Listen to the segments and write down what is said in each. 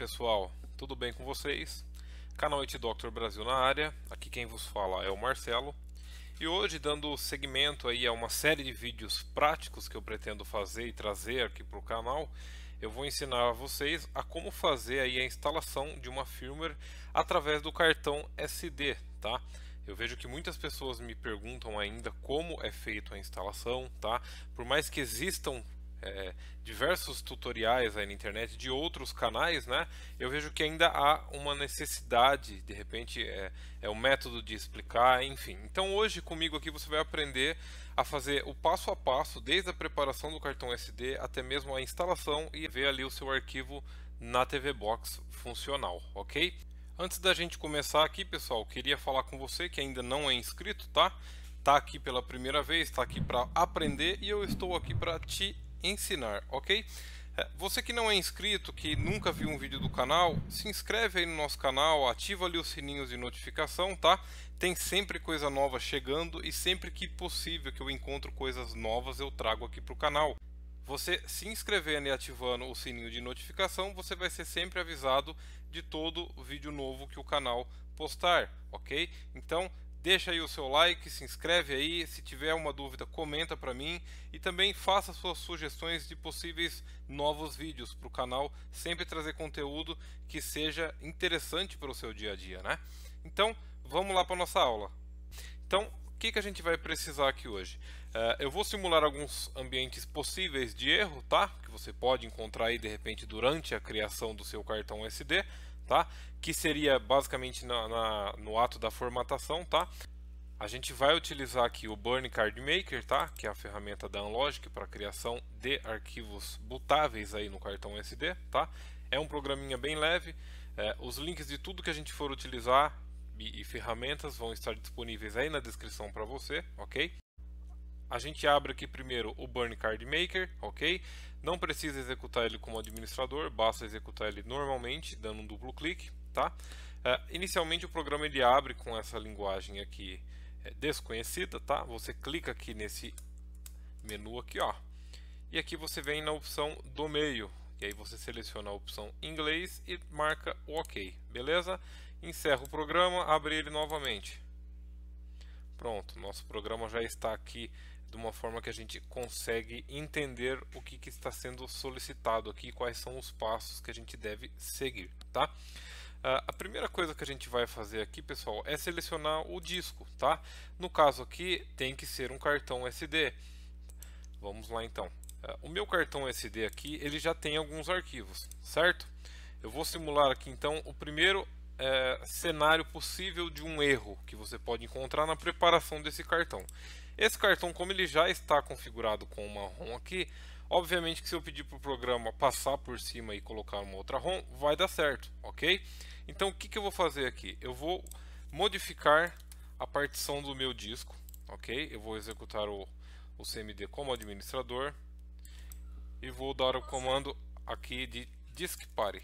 pessoal, tudo bem com vocês? Canal IT Doctor Brasil na área, aqui quem vos fala é o Marcelo e hoje dando segmento aí a uma série de vídeos práticos que eu pretendo fazer e trazer aqui para o canal eu vou ensinar a vocês a como fazer aí a instalação de uma firmware através do cartão SD, tá? Eu vejo que muitas pessoas me perguntam ainda como é feito a instalação, tá? Por mais que existam é, diversos tutoriais aí na internet de outros canais, né, eu vejo que ainda há uma necessidade, de repente é, é o um método de explicar, enfim. Então hoje comigo aqui você vai aprender a fazer o passo a passo, desde a preparação do cartão SD até mesmo a instalação e ver ali o seu arquivo na TV Box funcional, ok? Antes da gente começar aqui, pessoal, queria falar com você que ainda não é inscrito, tá? Tá aqui pela primeira vez, tá aqui para aprender e eu estou aqui para te ensinar, ok? É, você que não é inscrito, que nunca viu um vídeo do canal, se inscreve aí no nosso canal, ativa ali os sininhos de notificação, tá? Tem sempre coisa nova chegando e sempre que possível que eu encontro coisas novas eu trago aqui para o canal. Você se inscrevendo e ativando o sininho de notificação, você vai ser sempre avisado de todo vídeo novo que o canal postar, ok? Então, Deixa aí o seu like, se inscreve aí, se tiver uma dúvida comenta para mim e também faça suas sugestões de possíveis novos vídeos para o canal, sempre trazer conteúdo que seja interessante para o seu dia a dia, né? Então, vamos lá para nossa aula. Então, o que, que a gente vai precisar aqui hoje? Uh, eu vou simular alguns ambientes possíveis de erro, tá? Que você pode encontrar aí de repente durante a criação do seu cartão SD tá? Que seria basicamente na, na, no ato da formatação, tá? A gente vai utilizar aqui o Burn Card Maker, tá? Que é a ferramenta da Unlogic para criação de arquivos bootáveis aí no cartão SD, tá? É um programinha bem leve. É, os links de tudo que a gente for utilizar e, e ferramentas vão estar disponíveis aí na descrição para você, ok? a gente abre aqui primeiro o Burn Card Maker, ok? Não precisa executar ele como administrador, basta executar ele normalmente, dando um duplo clique, tá? Uh, inicialmente o programa ele abre com essa linguagem aqui é, desconhecida, tá? Você clica aqui nesse menu aqui, ó, e aqui você vem na opção do meio, e aí você seleciona a opção inglês e marca o OK, beleza? Encerra o programa, abre ele novamente. Pronto, nosso programa já está aqui de uma forma que a gente consegue entender o que, que está sendo solicitado aqui, quais são os passos que a gente deve seguir, tá? Uh, a primeira coisa que a gente vai fazer aqui, pessoal, é selecionar o disco, tá? No caso aqui, tem que ser um cartão SD. Vamos lá, então. Uh, o meu cartão SD aqui, ele já tem alguns arquivos, certo? Eu vou simular aqui, então, o primeiro é, cenário possível de um erro que você pode encontrar na preparação desse cartão. Esse cartão, como ele já está configurado com uma ROM aqui, obviamente que se eu pedir para o programa passar por cima e colocar uma outra ROM, vai dar certo, ok? Então o que, que eu vou fazer aqui? Eu vou modificar a partição do meu disco, ok? Eu vou executar o, o CMD como administrador e vou dar o comando aqui de disk pare,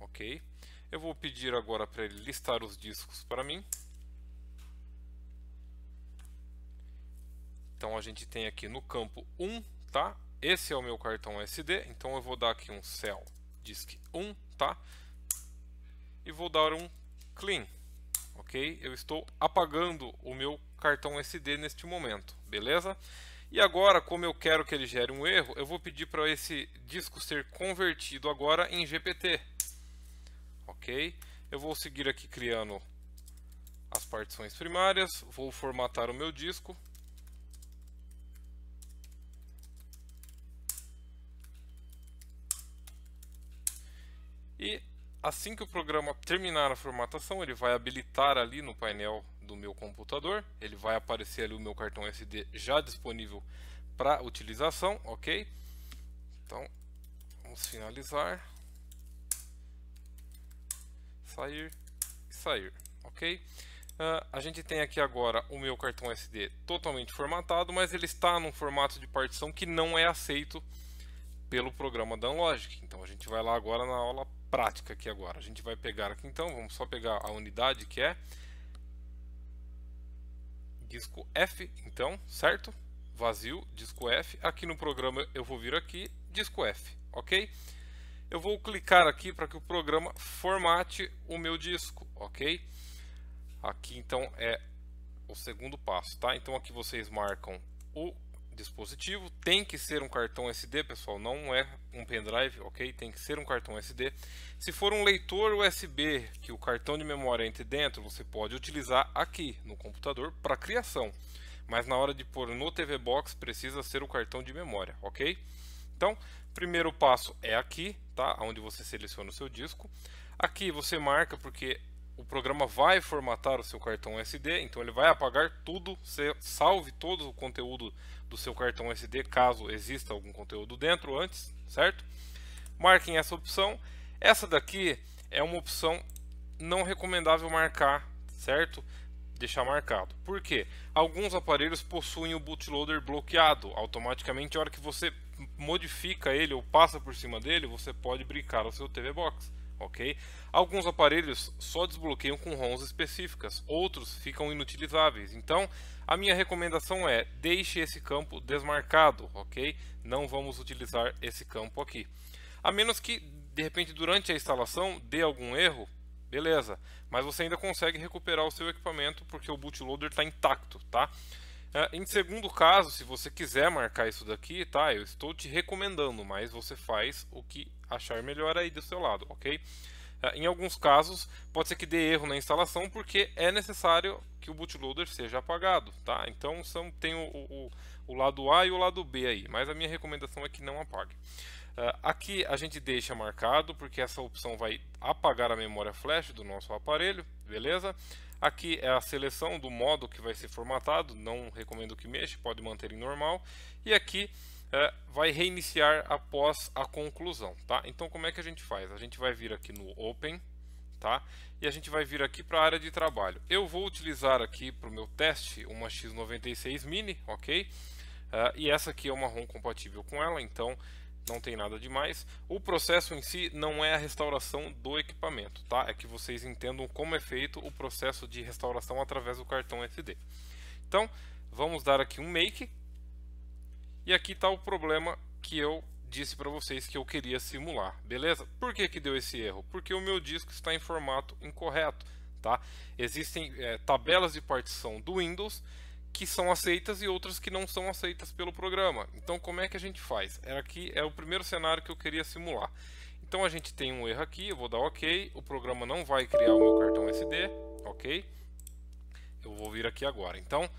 ok? Eu vou pedir agora para ele listar os discos para mim. Então a gente tem aqui no campo 1, tá? Esse é o meu cartão SD, então eu vou dar aqui um cell disk 1, tá? E vou dar um clean, ok? Eu estou apagando o meu cartão SD neste momento, beleza? E agora, como eu quero que ele gere um erro, eu vou pedir para esse disco ser convertido agora em GPT, ok? Eu vou seguir aqui criando as partições primárias, vou formatar o meu disco, E assim que o programa terminar a formatação, ele vai habilitar ali no painel do meu computador, ele vai aparecer ali o meu cartão SD já disponível para utilização, ok? Então, vamos finalizar, sair e sair, ok? Uh, a gente tem aqui agora o meu cartão SD totalmente formatado, mas ele está num formato de partição que não é aceito pelo programa Danlogic. Então a gente vai lá agora na aula prática aqui agora. A gente vai pegar aqui então, vamos só pegar a unidade que é disco F, então, certo? Vazio, disco F. Aqui no programa eu vou vir aqui, disco F, ok? Eu vou clicar aqui para que o programa formate o meu disco, ok? Aqui então é o segundo passo, tá? Então aqui vocês marcam o dispositivo. Tem que ser um cartão SD, pessoal, não é um pendrive, ok? Tem que ser um cartão SD. Se for um leitor USB, que o cartão de memória entre dentro, você pode utilizar aqui no computador para criação. Mas na hora de pôr no TV Box, precisa ser o cartão de memória, ok? Então, primeiro passo é aqui, tá? Onde você seleciona o seu disco. Aqui você marca porque o programa vai formatar o seu cartão SD, então ele vai apagar tudo, salve todo o conteúdo do seu cartão SD, caso exista algum conteúdo dentro antes, certo? Marquem essa opção. Essa daqui é uma opção não recomendável marcar, certo? Deixar marcado. Por quê? Alguns aparelhos possuem o bootloader bloqueado automaticamente. A hora que você modifica ele ou passa por cima dele, você pode brincar o seu TV Box ok? Alguns aparelhos só desbloqueiam com ROMs específicas, outros ficam inutilizáveis. Então, a minha recomendação é deixe esse campo desmarcado, ok? Não vamos utilizar esse campo aqui. A menos que, de repente, durante a instalação dê algum erro, beleza. Mas você ainda consegue recuperar o seu equipamento porque o bootloader está intacto, tá? É, em segundo caso, se você quiser marcar isso daqui, tá? Eu estou te recomendando, mas você faz o que achar melhor aí do seu lado, ok? É, em alguns casos, pode ser que dê erro na instalação, porque é necessário que o bootloader seja apagado, tá? Então, são, tem o, o, o lado A e o lado B aí, mas a minha recomendação é que não apague. É, aqui a gente deixa marcado, porque essa opção vai apagar a memória flash do nosso aparelho, beleza? Aqui é a seleção do modo que vai ser formatado, não recomendo que mexa, pode manter em normal. E aqui é, vai reiniciar após a conclusão, tá? Então como é que a gente faz? A gente vai vir aqui no Open, tá? E a gente vai vir aqui para a área de trabalho. Eu vou utilizar aqui para o meu teste uma X96 Mini, ok? Uh, e essa aqui é uma ROM compatível com ela, então não tem nada demais. O processo em si não é a restauração do equipamento, tá? É que vocês entendam como é feito o processo de restauração através do cartão SD. Então, vamos dar aqui um make. E aqui está o problema que eu disse para vocês que eu queria simular, beleza? Por que, que deu esse erro? Porque o meu disco está em formato incorreto, tá? Existem é, tabelas de partição do Windows que são aceitas e outras que não são aceitas pelo programa. Então, como é que a gente faz? Era aqui é o primeiro cenário que eu queria simular. Então, a gente tem um erro aqui, eu vou dar OK, o programa não vai criar o meu cartão SD, OK? Eu vou vir aqui agora. Então,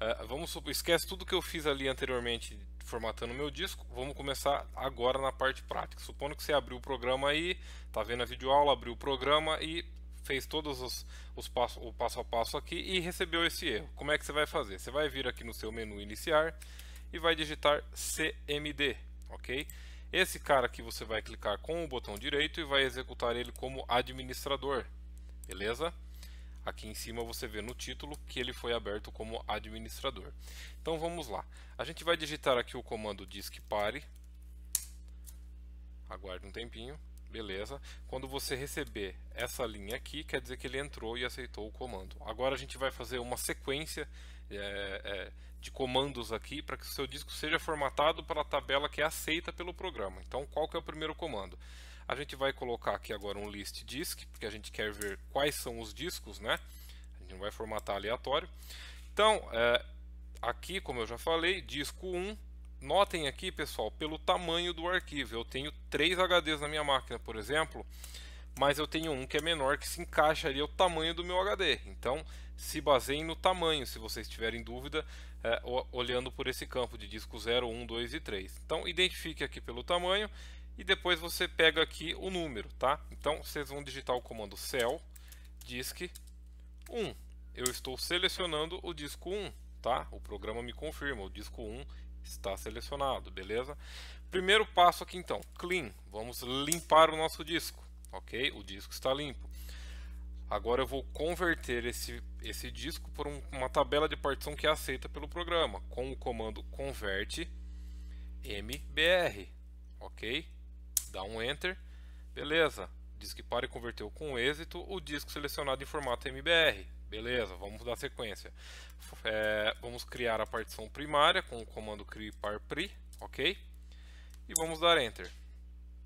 eh, vamos esquece tudo que eu fiz ali anteriormente formatando meu disco. Vamos começar agora na parte prática. Supondo que você abriu o programa aí, tá vendo a videoaula, abriu o programa e fez todos os, os passo, o passo a passo aqui e recebeu esse erro. Como é que você vai fazer? Você vai vir aqui no seu menu iniciar e vai digitar CMD, ok? Esse cara aqui você vai clicar com o botão direito e vai executar ele como administrador, beleza? Aqui em cima você vê no título que ele foi aberto como administrador. Então vamos lá. A gente vai digitar aqui o comando disk pare. Aguarde um tempinho. Beleza. Quando você receber essa linha aqui, quer dizer que ele entrou e aceitou o comando. Agora a gente vai fazer uma sequência é, é, de comandos aqui para que o seu disco seja formatado para a tabela que é aceita pelo programa. Então, qual que é o primeiro comando? A gente vai colocar aqui agora um list disk, porque a gente quer ver quais são os discos, né? A gente não vai formatar aleatório. Então, é, aqui, como eu já falei, disco 1 notem aqui, pessoal, pelo tamanho do arquivo. Eu tenho três HDs na minha máquina, por exemplo, mas eu tenho um que é menor que se encaixa ali ao é tamanho do meu HD. Então, se baseiem no tamanho, se vocês tiverem dúvida, é, olhando por esse campo de disco 0, 1, 2 e 3. Então, identifique aqui pelo tamanho e depois você pega aqui o número, tá? Então, vocês vão digitar o comando cell disk 1. Eu estou selecionando o disco 1, tá? O programa me confirma, o disco 1 está selecionado, beleza? Primeiro passo aqui então, clean, vamos limpar o nosso disco, ok? O disco está limpo. Agora eu vou converter esse, esse disco por um, uma tabela de partição que é aceita pelo programa, com o comando convert mbr, ok? Dá um enter, beleza. Diz que para e converteu com êxito o disco selecionado em formato mbr, Beleza, vamos dar sequência. É, vamos criar a partição primária com o comando cri par pri, ok? E vamos dar enter.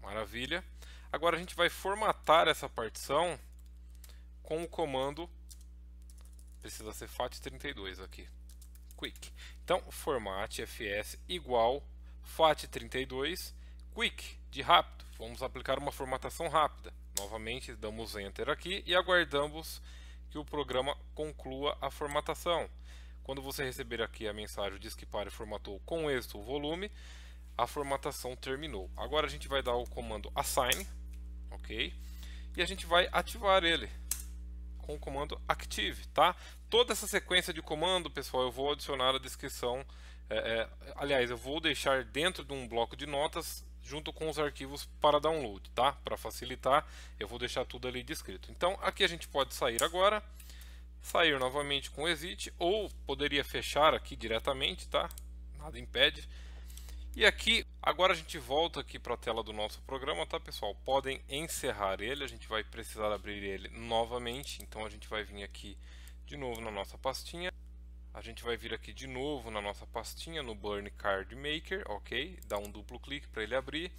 Maravilha. Agora a gente vai formatar essa partição com o comando precisa ser FAT32 aqui. Quick. Então, format fs igual FAT32 quick, de rápido. Vamos aplicar uma formatação rápida. Novamente damos enter aqui e aguardamos que o programa conclua a formatação. Quando você receber aqui a mensagem diz que pare formatou com êxito o volume, a formatação terminou. Agora a gente vai dar o comando assign, ok? E a gente vai ativar ele com o comando active, tá? Toda essa sequência de comando, pessoal, eu vou adicionar a descrição. É, é, aliás, eu vou deixar dentro de um bloco de notas junto com os arquivos para download, tá? Para facilitar, eu vou deixar tudo ali descrito. Então, aqui a gente pode sair agora, sair novamente com o exit, ou poderia fechar aqui diretamente, tá? Nada impede. E aqui, agora a gente volta aqui para a tela do nosso programa, tá pessoal? Podem encerrar ele, a gente vai precisar abrir ele novamente, então a gente vai vir aqui de novo na nossa pastinha a gente vai vir aqui de novo na nossa pastinha, no Burn Card Maker, ok? Dá um duplo clique para ele abrir.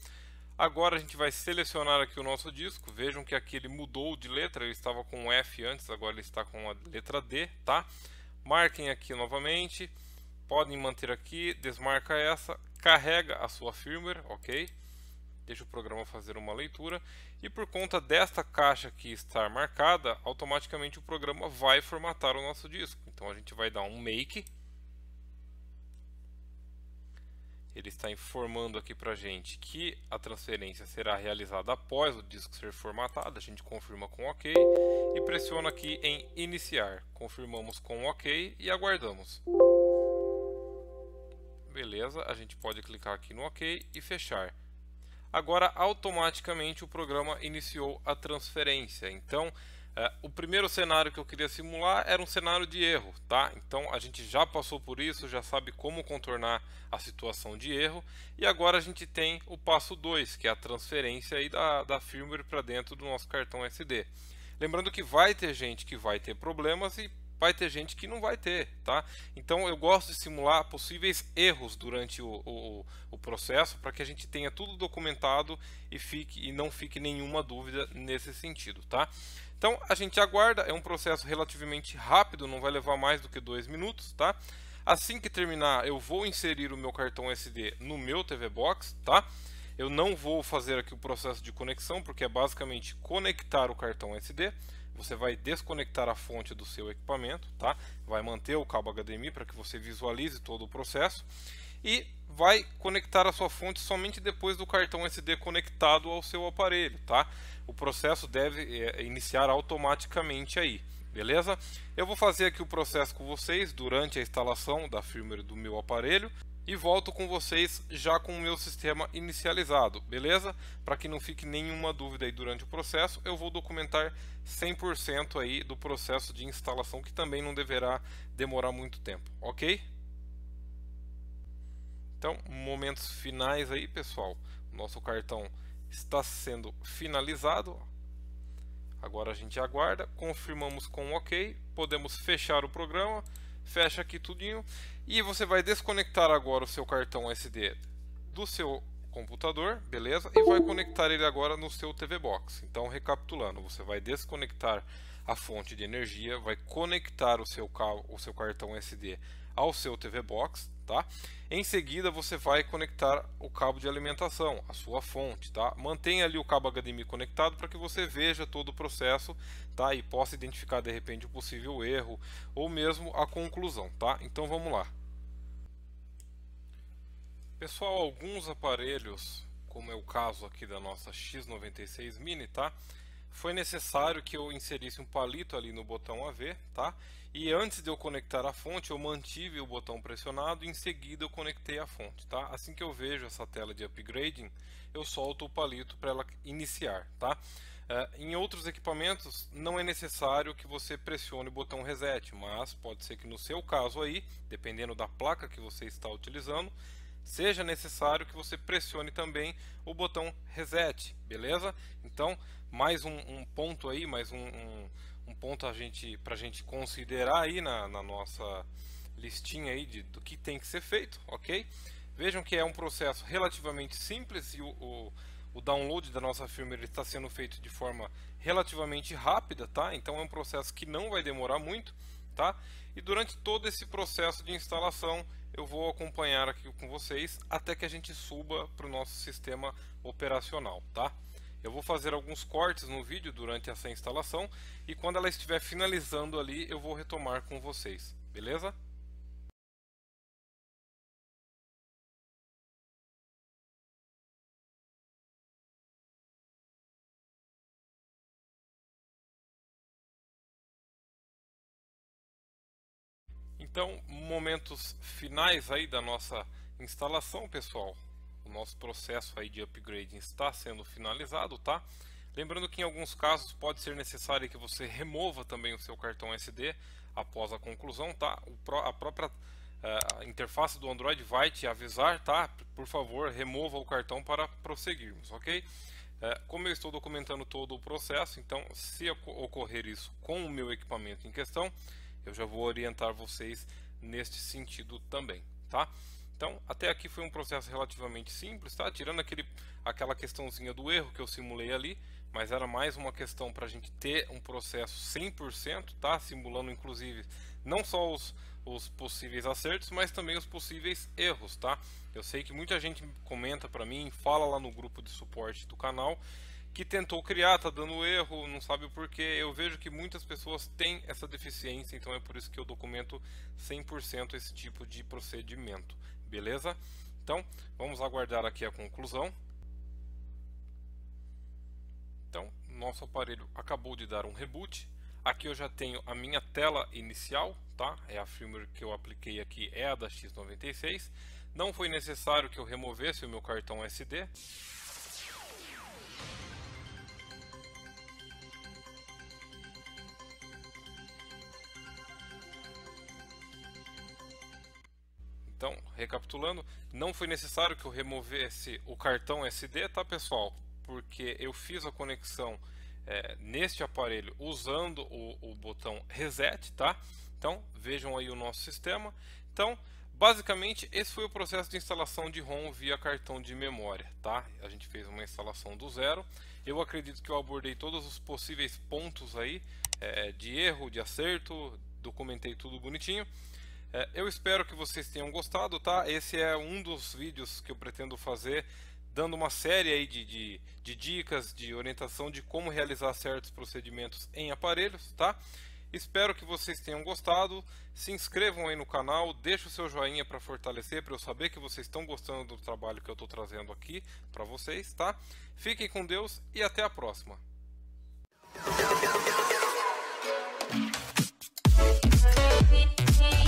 Agora a gente vai selecionar aqui o nosso disco. Vejam que aqui ele mudou de letra, ele estava com F antes, agora ele está com a letra D, tá? Marquem aqui novamente, podem manter aqui, desmarca essa, carrega a sua firmware, ok? Deixa o programa fazer uma leitura e por conta desta caixa que está marcada, automaticamente o programa vai formatar o nosso disco. Então a gente vai dar um make. Ele está informando aqui para a gente que a transferência será realizada após o disco ser formatado. A gente confirma com OK e pressiona aqui em iniciar. Confirmamos com OK e aguardamos. Beleza, a gente pode clicar aqui no OK e fechar agora automaticamente o programa iniciou a transferência. Então, é, o primeiro cenário que eu queria simular era um cenário de erro, tá? Então, a gente já passou por isso, já sabe como contornar a situação de erro. E agora a gente tem o passo 2, que é a transferência aí da, da firmware para dentro do nosso cartão SD. Lembrando que vai ter gente que vai ter problemas e vai ter gente que não vai ter, tá? Então eu gosto de simular possíveis erros durante o, o, o processo para que a gente tenha tudo documentado e, fique, e não fique nenhuma dúvida nesse sentido, tá? Então a gente aguarda, é um processo relativamente rápido, não vai levar mais do que dois minutos, tá? Assim que terminar, eu vou inserir o meu cartão SD no meu TV Box, tá? Eu não vou fazer aqui o processo de conexão, porque é basicamente conectar o cartão SD você vai desconectar a fonte do seu equipamento, tá? Vai manter o cabo HDMI para que você visualize todo o processo e vai conectar a sua fonte somente depois do cartão SD conectado ao seu aparelho, tá? O processo deve é, iniciar automaticamente aí, beleza? Eu vou fazer aqui o processo com vocês durante a instalação da firmware do meu aparelho e volto com vocês já com o meu sistema inicializado, beleza? Para que não fique nenhuma dúvida aí durante o processo, eu vou documentar 100% aí do processo de instalação, que também não deverá demorar muito tempo, ok? Então, momentos finais aí, pessoal. Nosso cartão está sendo finalizado. Agora a gente aguarda, confirmamos com OK, podemos fechar o programa, fecha aqui tudinho e você vai desconectar agora o seu cartão SD do seu computador, beleza? E vai conectar ele agora no seu TV Box. Então, recapitulando, você vai desconectar a fonte de energia, vai conectar o seu, o seu cartão SD ao seu TV Box, tá? Em seguida, você vai conectar o cabo de alimentação, a sua fonte, tá? Mantenha ali o cabo HDMI conectado para que você veja todo o processo, tá? E possa identificar de repente o possível erro ou mesmo a conclusão, tá? Então vamos lá. Pessoal, alguns aparelhos, como é o caso aqui da nossa X96 Mini, tá? Foi necessário que eu inserisse um palito ali no botão AV, tá? E antes de eu conectar a fonte, eu mantive o botão pressionado e em seguida eu conectei a fonte, tá? Assim que eu vejo essa tela de upgrading, eu solto o palito para ela iniciar, tá? Uh, em outros equipamentos não é necessário que você pressione o botão reset, mas pode ser que no seu caso aí, dependendo da placa que você está utilizando, seja necessário que você pressione também o botão reset, beleza? Então, mais um, um ponto aí, mais um, um, um ponto a gente, para a gente considerar aí na, na nossa listinha aí de, do que tem que ser feito, ok? Vejam que é um processo relativamente simples e o, o, o download da nossa firmware está sendo feito de forma relativamente rápida, tá? Então é um processo que não vai demorar muito, tá? E durante todo esse processo de instalação eu vou acompanhar aqui com vocês até que a gente suba para o nosso sistema operacional, tá? Eu vou fazer alguns cortes no vídeo durante essa instalação e quando ela estiver finalizando ali eu vou retomar com vocês, beleza? Então, momentos finais aí da nossa instalação, pessoal. O nosso processo aí de upgrading está sendo finalizado, tá? Lembrando que em alguns casos pode ser necessário que você remova também o seu cartão SD após a conclusão, tá? a própria eh, interface do Android vai te avisar, tá? Por favor, remova o cartão para prosseguirmos, ok? Eh, como eu estou documentando todo o processo, então se ocorrer isso com o meu equipamento em questão, eu já vou orientar vocês neste sentido também, tá? Então, até aqui foi um processo relativamente simples, tá? Tirando aquele, aquela questãozinha do erro que eu simulei ali, mas era mais uma questão para a gente ter um processo 100%, tá? Simulando, inclusive, não só os, os possíveis acertos, mas também os possíveis erros, tá? Eu sei que muita gente comenta para mim, fala lá no grupo de suporte do canal, que tentou criar, tá dando erro, não sabe o porquê. Eu vejo que muitas pessoas têm essa deficiência, então é por isso que eu documento 100% esse tipo de procedimento, beleza? Então, vamos aguardar aqui a conclusão. Então, nosso aparelho acabou de dar um reboot. Aqui eu já tenho a minha tela inicial, tá? É a firmware que eu apliquei aqui, é a da X96. Não foi necessário que eu removesse o meu cartão SD. Então, recapitulando, não foi necessário que eu removesse o cartão SD, tá pessoal? Porque eu fiz a conexão é, neste aparelho usando o, o botão reset, tá? Então, vejam aí o nosso sistema. Então, basicamente, esse foi o processo de instalação de ROM via cartão de memória, tá? A gente fez uma instalação do zero. Eu acredito que eu abordei todos os possíveis pontos aí é, de erro, de acerto, documentei tudo bonitinho. É, eu espero que vocês tenham gostado, tá? Esse é um dos vídeos que eu pretendo fazer, dando uma série aí de, de, de dicas, de orientação de como realizar certos procedimentos em aparelhos, tá? Espero que vocês tenham gostado. Se inscrevam aí no canal, deixe o seu joinha para fortalecer, para eu saber que vocês estão gostando do trabalho que eu estou trazendo aqui para vocês, tá? Fiquem com Deus e até a próxima.